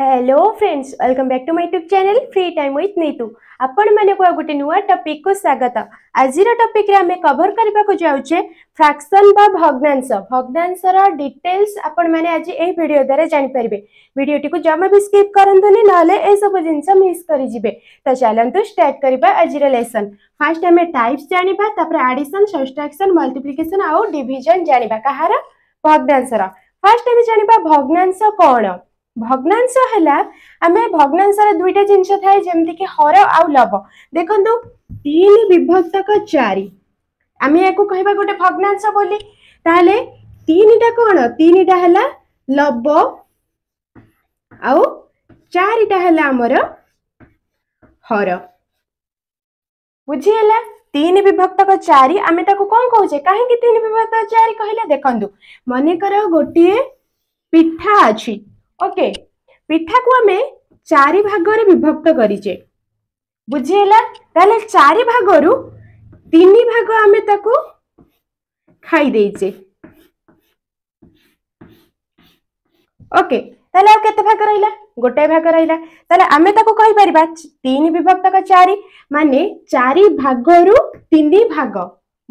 hello friends welcome back to my YouTube channel free time with Neetu आपण मैंने गोटे नुआ टॉपिक को स्वागत आज टॉपिक रे हमें कवर करबा को जाउछे फ्रैक्शन बा भग्नांश भग्नांश रा डिटेल्स आपण मैंने आज ए वीडियो द्वारा जानि परबे वीडियो टी को जमा भी स्किप करंतुनी नाले ए सब जिंस मिस करी जिबे तो चलंतु स्टार्ट करबा आज रे लेसन फर्स्ट हमें टाइप्स जानिबा तापर एडिशन सब्ट्रैक्शन मल्टीप्लिकेशन आउ डिवीजन जानिबा कहार भग्नांश रा फर्स्ट हमें जानिबा भग्नांश कोन ভগ্নাংশ হেলা আমি ভগ্নাংশর দুইটা জিনিস থাকে যেমিকি হর আউ লব দেখুন তিন বিভক্তক চারি আমি এখন কহবা গোটে ভগ্নাংশ বলি তাহলে তিনটা কোণ তিনটা হেলা লব আউ চারিটা হেলা আমার হর বুঝি হেলা তিন বিভক্তক চারি আমি তাকে কম কৌছে কাহিকি তিন বিভক্তক চারি কহিলে দেখুন মনে কর গোটিয়ে পিঠা অছি ଓକେ ପିଠାକୁ ଆମେ ଚାରି ଭାଗରେ ବିଭକ୍ତ କରିଛେ ବୁଝିହେଲା ତାହେଲେ ଚାରି ଭାଗରୁ ତିନି ଭାଗ ଆମେ ତାକୁ ଖାଇ ଦେଇଛେ ଓକେ ତାହେଲେ ଆଉ କେତେ ଭାଗ ରହିଲା ଗୋଟାଏ ଭାଗ ରହିଲା ତାହେଲେ ଆମେ ତାକୁ କହିପାରିବା ତିନି ବିଭକ୍ତକ ଚାରି ମାନେ ଚାରି ଭାଗରୁ ତିନି ଭାଗ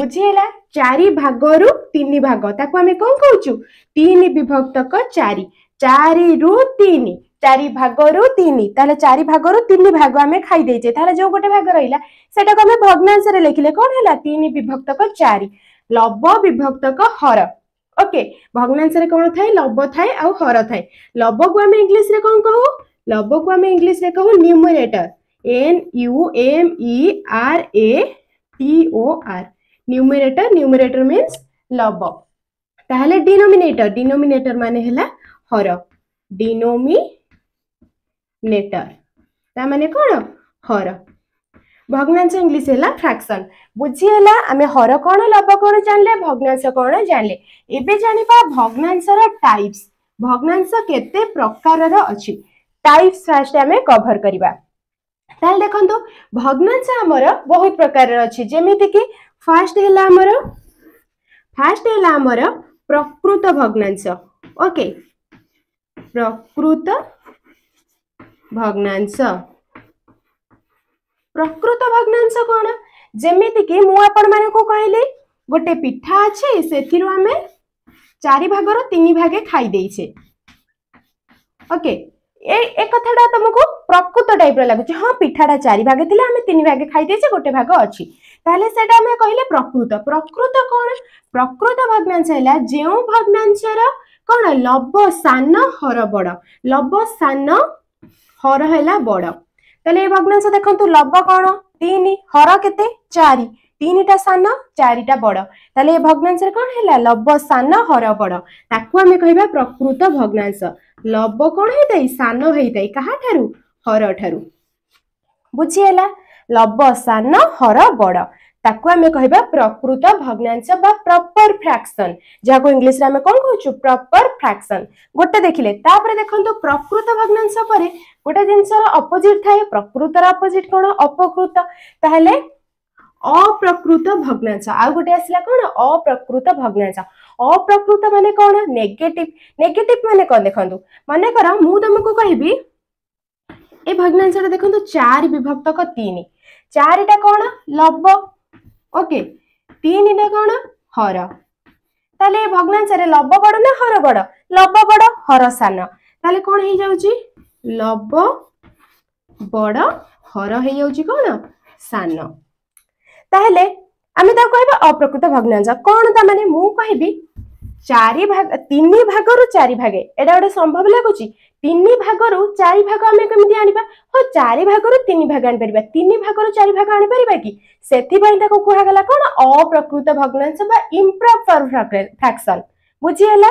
ବୁଝିହେଲା ଚାରି ଭାଗରୁ ତିନି ଭାଗ ତାକୁ ଆମେ କଣ କହୁଛୁ ତିନି ବିଭକ୍ତକ ଚାରି চারিরু তিনি চারি ভাগরু তিনি তাহলে চারি ভাগরু তিনি ভাগ আমি খাই দেইছে তাহলে যে গোটে ভাগ রহলা সেটাকে আমি ভগ্নাংশে লিখিলে কোন হল তিন বিভক্তক চারি লব বিভক্তক হর ওকে ভগ্নাংশে কোন থাকে লব থাকে আউ হর থাই লবকু আমি ইংলিশরে কোন কহু লবকু আমি ইংলিশরে কহু numerator N U M E R A T O R numerator numerator means লব তাহলে ডিনোমিনেটর ডিনোমিনেটর মানে হেলা হরফ ডিনোমিনেটর তা মানে কোণ হরফ ভগ্নাংশ ইংলিশ হলা ফ্রাকশন বুঝিগলা আমি হর কোণ লব কোণ জানলে ভগ্নাংশ কোণ জানলে এবে জাঁয়া ভগ্নাংশর টাইপস ভগ্নাংশ কেতে প্রকারর অছি টাইপস ফার্স্ট আমি কভর করিবা তাহলে দেখন্তু ভগ্নাংশ আমার বহুত প্রকারর অছি যেমিতি কি ফার্স্ট হেলা আমার ফার্স্ট হেলা আমার প্রকৃত ভগ্নাংশ ওকে প্রকৃত ଭଗ୍ନାଂଶ ପ୍ରକୃତ ଭଗ୍ନାଂଶ କ'ଣ ଯେମିତିକି ମୁଁ ଆପଣମାନଙ୍କୁ କହିଲି ଗୋଟେ ପିଠା ଅଛି ସେଥିରୁ ଆମେ ଚାରି ଭାଗର ତିନି ଭାଗେ ଖାଇଦେଇଛେ ଓକେ ଏ କଥାଟା ତମକୁ প্রকৃত টাইপর লাগুছে হ্যাঁ পিঠাটা চারি ভাগে লে আমি তিন ভাগে খাই দিয়েছে গোটে ভাগ অছি তাহলে সেটা আমি কহিলে প্রকৃত প্রকৃত কোণ প্রকৃত ভগ্নাংশ হল যে ভগ্নাংশর কোণ লব সান হর বড় লব সান হর হেলা বড় তাহলে এই ভগ্নাংশ দেখন্তু লব কোণ তিন হর কেতে চারি তিনটা সান চারিটা বড় তাহলে এই ভগ্নাংশের কোণ হল লব সান হর বড় তাকে আমি কহবা প্রকৃত ভগ্নাংশ লব কোণ হয়ে সান হয়ে কাহা ঠারু ହର ଠାରୁ ବୁଝିହେଲା ଲବ ସାନ ହର ବଡ଼ ତାକୁ ଆମେ କହିବା ପ୍ରକୃତ ଭଗ୍ନାଂଶ ବା ପ୍ରପର ଫ୍ରାକ୍ସନ ଯାହାକୁ ଇଂଲିଶରେ ଆମେ କଣ କହୁଛୁ ପ୍ରପର ଫ୍ରାକ୍ସନ ଗୋଟେ ଦେଖିଲେ ତାପରେ ଦେଖନ୍ତୁ ପ୍ରକୃତ ଭଗ୍ନାଂଶ ପରେ ଗୋଟେ ଜିନିଷର ଅପୋଜିଟ୍ ଥାଏ ପ୍ରକୃତର ଅପୋଜିଟ୍ କଣ ଅପକୃତ ତାହେଲେ ଅପ୍ରକୃତ ଭଗ୍ନାଂଶ ଆଉ ଗୋଟେ ଆସିଲା କଣ ଅପ୍ରକୃତ ଭଗ୍ନାଂଶ ଅପ୍ରକୃତ ମାନେ କଣ ନେଗେଟିଭ ନେଗେଟିଭ ମାନେ କଣ ଦେଖନ୍ତୁ ମନେକର ମୁଁ ତମକୁ କହିବି এই ଭଗ୍ନାଂଶଟା ଦେଖନ୍ତୁ ଚାରି ବିଭକ୍ତକ ତିନି ଚାରିଟା କ'ଣ ଲବ ଓକେ ତିନିଟା କ'ଣ ହର ତାହେଲେ ଏ ଭଗ୍ନାଂଶରେ ଲବ ବଡ଼ ନା ହର ବଡ଼ ଲବ ବଡ଼ ହର ସାନ ତାହେଲେ କ'ଣ ହେଇଯାଉଛି ଲବ ବଡ଼ ହର ହେଇଯାଉଛି କ'ଣ ସାନ ତାହେଲେ ଆମେ ତାକୁ କହିବା ଅପ୍ରକୃତ ଭଗ୍ନାଂଶ କ'ଣ ତା ମାନେ ମୁଁ କହିବି চারি ভাগ তিন ভাগরু চারি ভাগে এটা গোটে সম্ভব লাগুছি তিন ভাগরু চারি ভাগ আমি কেমিতি আনিবা ହଁ ଚାରି ଭାଗରୁ ତିନି ଭାଗ ଆଣିପାରିବା ତିନି ଭାଗରୁ ଚାରି ଭାଗ ଆଣିପାରିବା କି ସେଥିପାଇଁ ତାକୁ କୁହାଗଲା କ'ଣ ଅପ୍ରକୃତ ଭଗ୍ନାଂଶ ବା ଇମ୍ପ୍ରପର ଫ୍ରାକ୍ସନ ବୁଝିହେଲା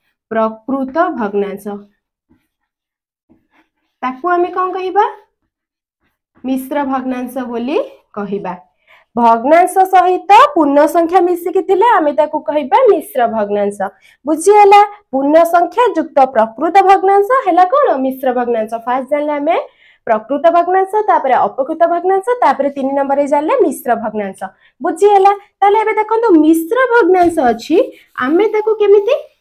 प्रकृत भग्नांश भग्नांश पूर्ण संसँग पूर्ण संकृत भग्नांश होला किश्र भग्नाश फास्ट जान्ने प्रकृत भग्नांश अपकृत भग्नांश तर तिन नम्बर जान्ने मिश्र भग्नांश बुझिहेला तिश्र भग्नांश अझ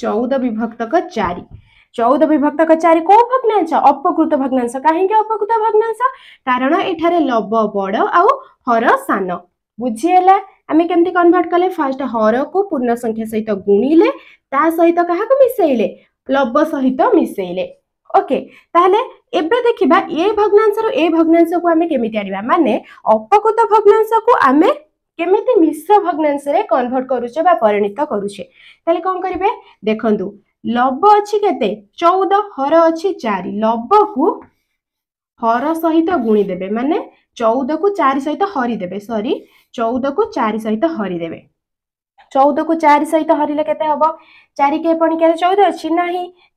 चौदह विभक्त का चारी चौदह विभक्त का चारि कौ भग्नांश अपकृत भग्नांश କାହିଁକି ଅପକୃତ ଭଗ୍ନାଂଶ କାରଣ ଏଠାରେ ଲବ ବଡ଼ ଆଉ ହର ସାନ ବୁଝିହେଲା ଆମେ କେମିତି କନଭର୍ଟ କଲେ ଫାର୍ଷ୍ଟ ହରକୁ ପୂର୍ଣ୍ଣ ସଂଖ୍ୟା ସହିତ ଗୁଣିଲେ ତା ସହିତ କାହାକୁ ମିଶେଇଲେ ଲବ ସହିତ ମିଶେଇଲେ ଓକେ ତାହେଲେ ଏବେ ଦେଖିବା ଏ ଭଗ୍ନାଂଶରୁ ଏ ଭଗ୍ନାଂଶକୁ ଆମେ କେମିତି ଆଣିବା ମାନେ ଅପକୃତ ଭଗ୍ନାଂଶକୁ ଆମେ কেমিতি মিশ্র ভগ্নাংশে কনভর্ট করুছে বা পরিণত করুছে তাহলে কম করবে দেখন্তু লব অছি কেতে চৌদ হর অছি চারি লবকু হর সহিত গুণিদেবে মানে চৌদকু চারি সহিত হরিদেবে সরি চৌদকু চারি সহিত হরিদেবে চৌদকু চারি সহিত হরিলে কেতে হব চারি কে পণিকার চৌদ অছি না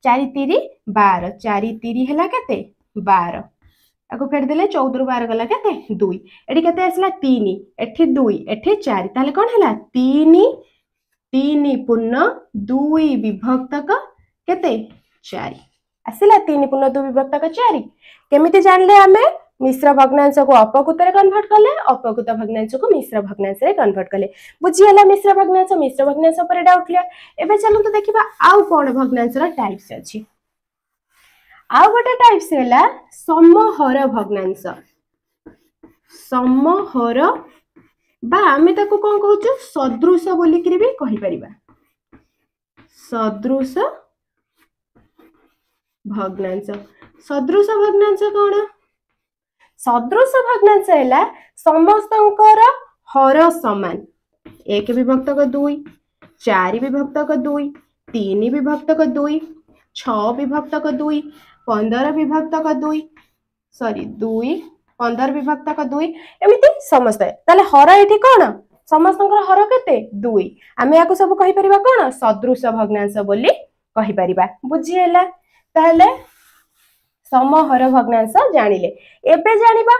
চারি তিরি বার চারি তিরি হেলা কেতে বার या फेड़दे चौदह रू बार गला कैसे दुई एटी के तीन एटि दुई एटि चार कौन है तीन तीन पुनः दुई विभक्तक के चार आसला तीन पुनः दुई विभक्तक चार केमी जान लें आम मिश्र भग्नांश को अपकृत कनभर्ट कले अपकृत भग्नांश को मिश्र भग्नांश कनभर्ट कले बुझीगला मिश्र भग्नांश मिश्र भग्नांश पर डाउट लिया एवं चलत देखा आउ कौन भग्नांशर टाइप्स अच्छी ଆଉ ଗୋଟେ ଟାଇପ୍ସ ହେଲା ସମହର ଭଗ୍ନାଂଶ ସମହର ବା ଆମେ ତାକୁ କ'ଣ କହୁଛୁ ସଦୃଶ ବୋଲିକିରି ବି କହିପାରିବା ସଦୃଶ ଭଗ୍ନାଂଶ ସଦୃଶ ଭଗ୍ନାଂଶ କ'ଣ ସଦୃଶ ଭଗ୍ନାଂଶ ହେଲା ସମସ୍ତଙ୍କର ହର ସମାନ ଏକ ବିଭକ୍ତକ ଦୁଇ ଚାରି ବିଭକ୍ତକ ଦୁଇ ତିନି ବିଭକ୍ତକ ଦୁଇ ଛଅ ବିଭକ୍ତକ ଦୁଇ পনের বিভক্তক দুই সরি দুই পনের বিভক্তক দুই এমিতি সমস্ত তাহলে হর এটি কোণ ସମସ୍ତଙ୍କର ହର କେତେ ଦୁଇ ଆମେ ୟାକୁ ସବୁ କହିପାରିବା କ'ଣ ସଦୃଶ ଭଗ୍ନାଂଶ ବୋଲି କହିପାରିବା ବୁଝିହେଲା ତାହେଲେ ସମହର ଭଗ୍ନାଂଶ ଜାଣିଲେ ଏବେ ଜାଣିବା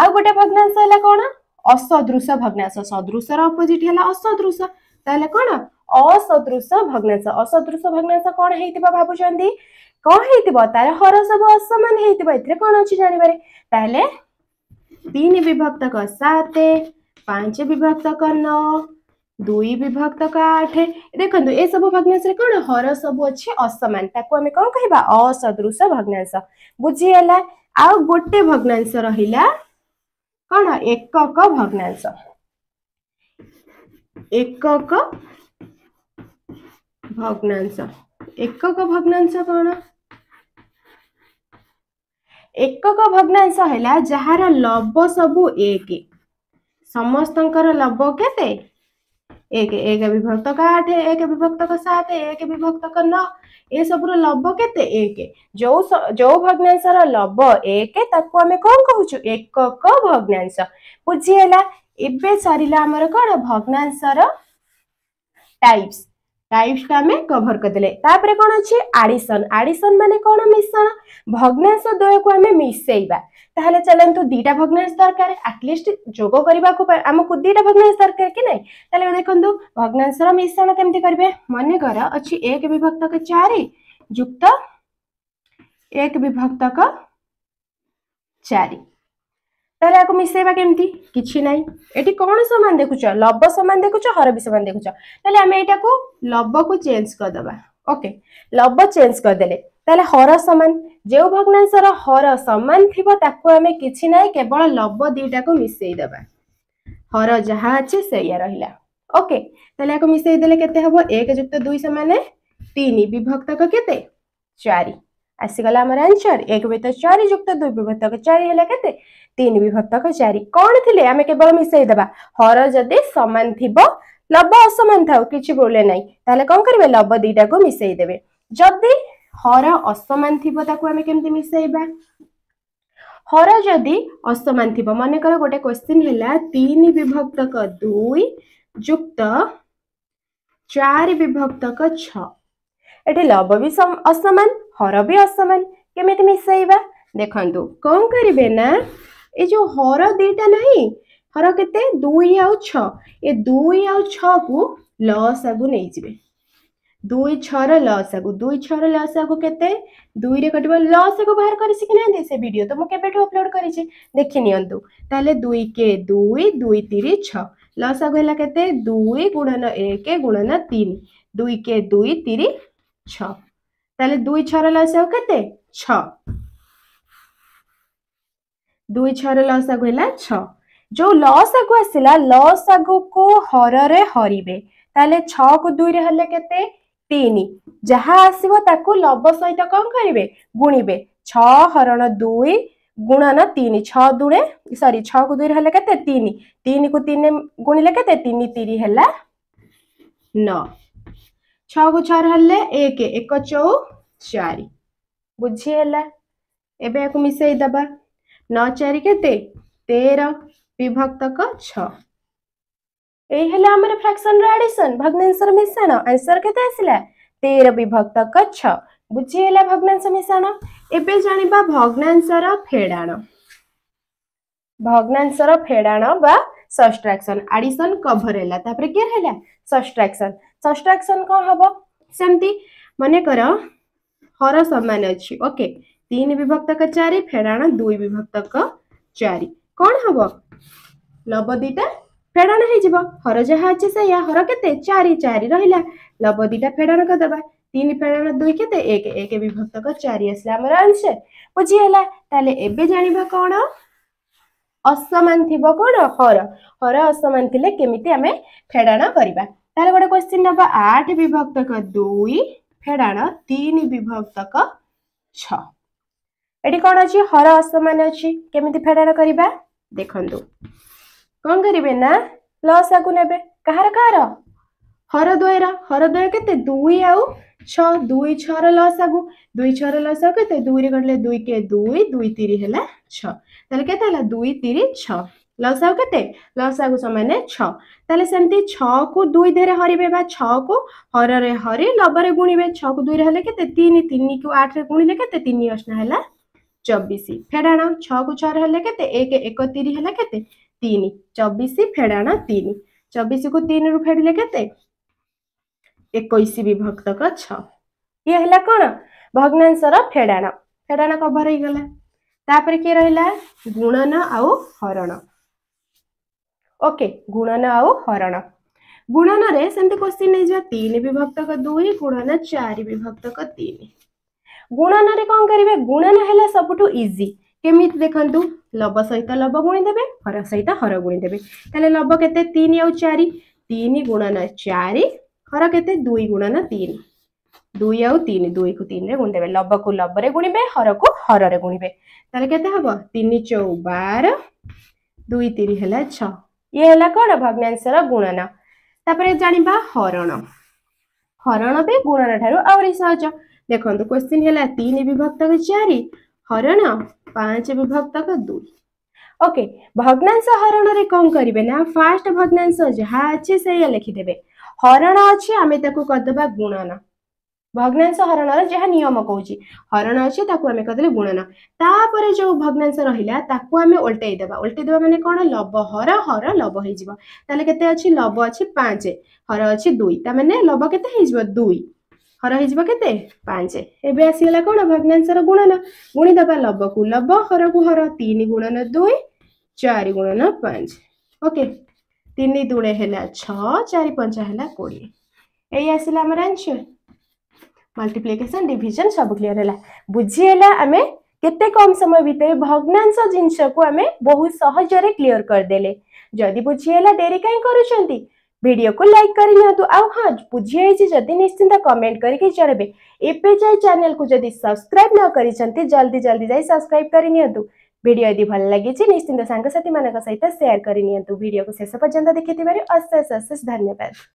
ଆଉ ଗୋଟେ ଭଗ୍ନାଂଶ ହେଲା କ'ଣ ଅସଦୃଶ ଭଗ୍ନାଂଶ ସଦୃଶର ଅପୋଜିଟ୍ ହେଲା ଅସଦୃଶ ତାହେଲେ କ'ଣ ଅସଦୃଶ ଭଗ୍ନାଂଶ ଅସଦୃଶ ଭଗ୍ନାଂଶ କ'ଣ ହେଇଥିବ ଭାବୁଛନ୍ତି कौन तार हर सब असमान हेतिबो इथरे कोन अछि जानि विभक्त सात पांच विभक्त क 9 2 विभक्त क 8 देखंतु सब भग्नांश रे हर सब अच्छे असमान ताको हम कोन असदृश भग्नांश बुझियला आ गोटे भग्नांश रहिला कोन एकक भग्नांश एकक भग्नांश एकक भग्नांश कौन एकक भग्नांश है जार लब सब एक समस्त लब के एक एक विभक्त का आठ एक विभक्त का सात एक विभक्त का नौ ये सब लब के एक जो जो भग्नांश रब एक कौन कह एक भग्नांश बुझीगला सर आम कौन भग्नांश टाइप्स टाइप्स आम कभर करदे तापर कौन अच्छे आडिशन आडिशन मान कौन मिश्रण भग्नांश द्वय को आम मिसेवा ताहले चलतु दीटा भग्नांश दरकार आटलिस्ट जोग करने आमको दीटा भग्नांश दरकार कि ना तो देखो भग्नांशर मिश्रण कमी करेंगे मनकर अच्छी एक विभक्तक चार युक्त एक विभक्तक चार তাহলে এখন মিশাইবা কেমতি কিছু নাই এটি কোণ সমান দেখুছ লব সমান দেখুছ হরবি সমান দেখুছ তাহলে আমি এটাকে লবকু চেঞ্জ করদেবা ওকে লব চেঞ্জ করদেলে তাহলে হর সমান যে ভগ্নাংশর হর সমান থিব তাকে আমি কিছু নাই কেবল লব দুইটাকে মিশাই দেবা হর যাহা আছে সেইয়া রহিলা ওকে তাহলে এখন মিশাই দেলে কেতে হব এক যুক্ত দুই সমান তিন বিভক্তক কেতে চারি আসিগলা আমার আনসর এক বেত চারি যুক্ত দুই বিভক্তক চারি হলে কেতে ତିନି ବିଭକ୍ତକ ଚାରି କଣ ଥିଲେ ଆମେ କେବଳ ମିଶାଇଦେବା ହର ଯଦି ସମାନ ଥିବ ଲବ ଅସମାନ ଥାଉ କିଛି ପ୍ରୋବ୍ଲେମ୍ ନାହିଁ ତାହେଲେ କଣ କରିବେ ଲବ ଦିଟାକୁ ମିଶାଇ ଦେବେ ଯଦି ହର ଅସମାନ ଥିବ ତାକୁ ଆମେ କେମିତି ମିଶାଇବା ହର ଯଦି ଅସମାନ ଥିବ ମନେକର ଗୋଟେ କ୍ୱେଶ୍ଚିନ୍ ହେଲା ତିନି ବିଭକ୍ତକ ଦୁଇ ଯୁକ୍ତ ଚାରି ବିଭକ୍ତକ ଛଅ ଏଠି ଲବ ବି ଅସମାନ ହର ବି ଅସମାନ କେମିତି ମିଶାଇବା ଦେଖନ୍ତୁ କ'ଣ କରିବେ ନା ଏ ଯେଉଁ ହର ଦୁଇଟା ନାହିଁ ହର କେତେ ଦୁଇ ଆଉ ଛଅ ଏ ଦୁଇ ଆଉ ଛଅକୁ ଲସ୍ ଆଗକୁ ନେଇଯିବେ ଦୁଇ ଛଅର ଆଗକୁ ଦୁଇ ଛଅର ଆଗକୁ କେତେ ଦୁଇରେ କଟିବ ଲସ୍ ଆଗକୁ ବାହାର କରି ଶିଖିନାହାନ୍ତି ସେ ଭିଡ଼ିଓ ତ ମୁଁ କେବେଠୁ ଅପଲୋଡ଼ କରିଛି ଦେଖି ନିଅନ୍ତୁ ତାହେଲେ ଦୁଇ କେ ଦୁଇ ଦୁଇ ତିରି ଛଅ ଲସ୍ ଲସାଗୁ ହେଲା କେତେ ଦୁଇ ଗୁଣନ ଏକ ଗୁଣନ ତିନି ଦୁଇ କେ ଦୁଇ ତିରି ଛଅ ତାହେଲେ ଦୁଇ ଛଅର ଲସାଗୁ କେତେ ଛଅ ଦୁଇ ଛଅର ଲସାଗୁ ହେଲା ଛଅ ଯୋଉ ଲସାଗୁ ଆସିଲା ଲସାଗୁକୁ ହରରେ ହରିବେ ତାହେଲେ ଛଅକୁ ଦୁଇରେ ହେଲେ କେତେ ତିନି ଯାହା ଆସିବ ତାକୁ ଲବ ସହିତ କଣ କରିବେ ଗୁଣିବେ ଛଅ ହରଣ ଦୁଇ ଗୁଣନ ତିନି ଛଅ ଦୁଳେ ସରି ଛଅକୁ ଦୁଇରେ ହେଲେ କେତେ ତିନି ତିନିକୁ ତିନି ଗୁଣିଲେ କେତେ ତିନି ତିରି ହେଲା ନଅ ଛଅକୁ ଛଅରେ ହେଲେ ଏକ ଏକ ଚଉ ଚାରି ବୁଝି ହେଲା ଏବେ ୟାକୁ ମିଶେଇ ଦେବା 9 4 केते 13 विभक्तक 6 एहेले हमर फ्रैक्शनर एडिशन ভগ্নাংশৰ মিশাণা এৰকতে আছিলা 13 विभक्तक 6 বুজি হেলা ভগ্নাংশ মিশাণা এবেল জানিব ভগ্নাংশৰ ফেডাণ ভগ্নাংশৰ ফেডাণ বা সাবট্ৰাকচন এডিশন ক버 হেলা তাৰ পাৰ কি হেলা সাবট্ৰাকচন সাবট্ৰাকচন ক' হব সেমতি মনে কৰা হৰ সমান اچি ওকে ତିନି ବିଭକ୍ତକ ଚାରି ଫେଡ଼ାଣ ଦୁଇ ବିଭକ୍ତକ ଚାରି କ'ଣ ହବ ଲବ ଦିଟା ଫେଡ଼ାଣ ହେଇଯିବ ହର ଯାହା ଅଛି ସେଇଆ ହର କେତେ ଚାରି ଚାରି ରହିଲା ଲବ ଦିଟା ଫେଡ଼ାଣ କରିଦେବା ତିନି ଫେଡ଼ାଣ ଦୁଇ କେତେ ଏକ ଏକ ବିଭକ୍ତକ ଚାରି ଆସିଲା ଆମର ଆନ୍ସର ବୁଝିଗଲା ତାହେଲେ ଏବେ ଜାଣିବା କ'ଣ ଅସମାନ ଥିବ କ'ଣ ହର ହର ଅସମାନ ଥିଲେ କେମିତି ଆମେ ଫେଡ଼ାଣ କରିବା ତାହେଲେ ଗୋଟେ କ୍ୱେଶ୍ଚିନ୍ ନେବା ଆଠ ବିଭକ୍ତକ ଦୁଇ ଫେଡ଼ାଣ ତିନି ବିଭକ୍ତକ ଛଅ ଏଠି କ'ଣ ଅଛି ହର ଅସମାନ ଅଛି କେମିତି ଫେଡ଼ାର କରିବା ଦେଖନ୍ତୁ କ'ଣ କରିବେ ନା ଲସାକୁ ନେବେ କାହାର କାହାର ହରଦ୍ୱୟର ହରଦ୍ୱୟ କେତେ ଦୁଇ ଆଉ ଛଅ ଦୁଇ ଛଅର ଲସାଗୁ ଦୁଇ ଛଅର ଲସାଗୁ କେତେ ଦୁଇରେ କଟିଲେ ଦୁଇ କେ ଦୁଇ ଦୁଇ ତିରି ହେଲା ଛଅ ତାହେଲେ କେତେ ହେଲା ଦୁଇ ତିରି ଛଅ ଲସାଗୁ କେତେ ଲସାଗୁ ସମାନେ ଛଅ ତାହେଲେ ସେମିତି ଛଅକୁ ଦୁଇ ଦେହରେ ହରିବେ ବା ଛଅକୁ ହରରେ ହରି ଲବରେ ଗୁଣିବେ ଛଅକୁ ଦୁଇରେ ହେଲେ କେତେ ତିନି ତିନିକୁ ଆଠରେ ଗୁଣିଲେ କେତେ ତିନି ଅଷ୍ଟା ହେଲା चबिश फेड़ाण छ को एक एक तीर है चबिश फेड़ाण तीन चबिश को तीन रु फेड़े के एकश विभक्त छाला कौन भग्नांशर फेड़ाण फेड़ाण कभर हो गला किए रहा गुणन आउ हरण ओके गुणन आउ हरण गुणन से क्वेश्चन नहीं जाए तीन विभक्त दुई गुणन चार विभक्त तीन ଗୁଣନରେ କ'ଣ କରିବେ ଗୁଣନ ହେଲା ସବୁଠୁ ଇଜି କେମିତି ଦେଖନ୍ତୁ ଲବ ସହିତ ଲବ ଗୁଣିଦେବେ ହର ସହିତ ହର ଗୁଣିଦେବେ ତାହେଲେ ଲବ କେତେ ତିନି ଆଉ ଚାରି ତିନି ଗୁଣନ ଚାରି ହର କେତେ ଦୁଇ ଗୁଣନ ତିନି ଦୁଇ ଆଉ ତିନି ଦୁଇକୁ ତିନିରେ ଗୁଣିଦେବେ ଲବକୁ ଲବରେ ଗୁଣିବେ ହରକୁ ହରରେ ଗୁଣିବେ ତାହେଲେ କେତେ ହବ ତିନି ଚଉ ବାର ଦୁଇ ତିନି ହେଲା ଛଅ ଇଏ ହେଲା କ'ଣ ଭଗ୍ନାଂଶର ଗୁଣନ ତାପରେ ଜାଣିବା ହରଣ ହରଣ ବି ଗୁଣନ ଠାରୁ ଆହୁରି ସହଜ ଦେଖନ୍ତୁ କ୍ୱେଶ୍ଚିନ୍ ହେଲା ତିନି ବିଭକ୍ତକ ଚାରି ହରଣ ପାଞ୍ଚ ବିଭକ୍ତକ ଦୁଇ ଓକେ ଭଗ୍ନାଂଶ ହରଣରେ କ'ଣ କରିବେ ନା ଫାର୍ଷ୍ଟ ଭଗ୍ନାଂଶ ଯାହା ଅଛି ସେଇଆ ଲେଖିଦେବେ ହରଣ ଅଛି ଆମେ ତାକୁ କରିଦେବା ଗୁଣନ ଭଗ୍ନାଂଶ ହରଣର ଯାହା ନିୟମ କହୁଛି ହରଣ ଅଛି ତାକୁ ଆମେ କରିଦେଲେ ଗୁଣନ ତାପରେ ଯୋଉ ଭଗ୍ନାଂଶ ରହିଲା ତାକୁ ଆମେ ଓଲଟେଇ ଦେବା ଓଲଟେଇ ଦେବା ମାନେ କ'ଣ ଲବ ହର ହର ଲବ ହେଇଯିବ ତାହେଲେ କେତେ ଅଛି ଲବ ଅଛି ପାଞ୍ଚ ହର ଅଛି ଦୁଇ ତା ମାନେ ଲବ କେତେ ହେଇଯିବ ଦୁଇ हर ହେଇଯିବ କେତେ ପାଞ୍ଚ ଏବେ ଆସିଗଲା କ'ଣ ଭଗ୍ନାଂଶର ଗୁଣନ ଗୁଣିଦେବା ଲବକୁ ଲବ ହରକୁ ହର ତିନି ଗୁଣନ ଦୁଇ ଚାରି ଗୁଣନ ପାଞ୍ଚ ଓକେ ତିନି ଦୁଳେ ହେଲା ଛଅ ଚାରି ପଞ୍ଚା ହେଲା କୋଡ଼ିଏ ଏଇ ଆସିଲା ଆମର ଆନ୍ସର ମଲ୍ଟିପ୍ଲିକେସନ୍ ଡିଭିଜନ୍ ସବୁ କ୍ଲିଅର୍ ହେଲା ବୁଝିହେଲା ଆମେ କେତେ କମ୍ ସମୟ ଭିତରେ ଭଗ୍ନାଂଶ ଜିନିଷକୁ ଆମେ ବହୁତ ସହଜରେ କ୍ଲିଅର୍ କରିଦେଲେ ଯଦି ବୁଝିହେଲା ଡେରି କାହିଁ କରୁଛନ୍ତି वीडियो को लाइक करनी तो हाँ बुझी निश्चिंत कमेंट करके जनवे एपे जाए चैनल को जब सब्सक्राइब न कर जल्दी जल्दी जाए सब्सक्राइब करनी भिड यदि भल लगी निश्चिंत सांगसाथी सहित सेयार करनी भिडियो को शेष पर्यटन देखे थे अशेष अशेष धन्यवाद